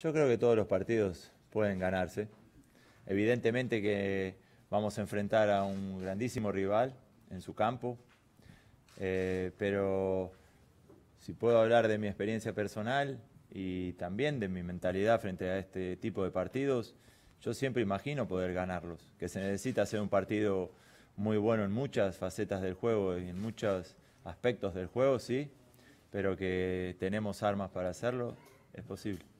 Yo creo que todos los partidos pueden ganarse. Evidentemente que vamos a enfrentar a un grandísimo rival en su campo, eh, pero si puedo hablar de mi experiencia personal y también de mi mentalidad frente a este tipo de partidos, yo siempre imagino poder ganarlos, que se necesita hacer un partido muy bueno en muchas facetas del juego y en muchos aspectos del juego, sí, pero que tenemos armas para hacerlo, es posible.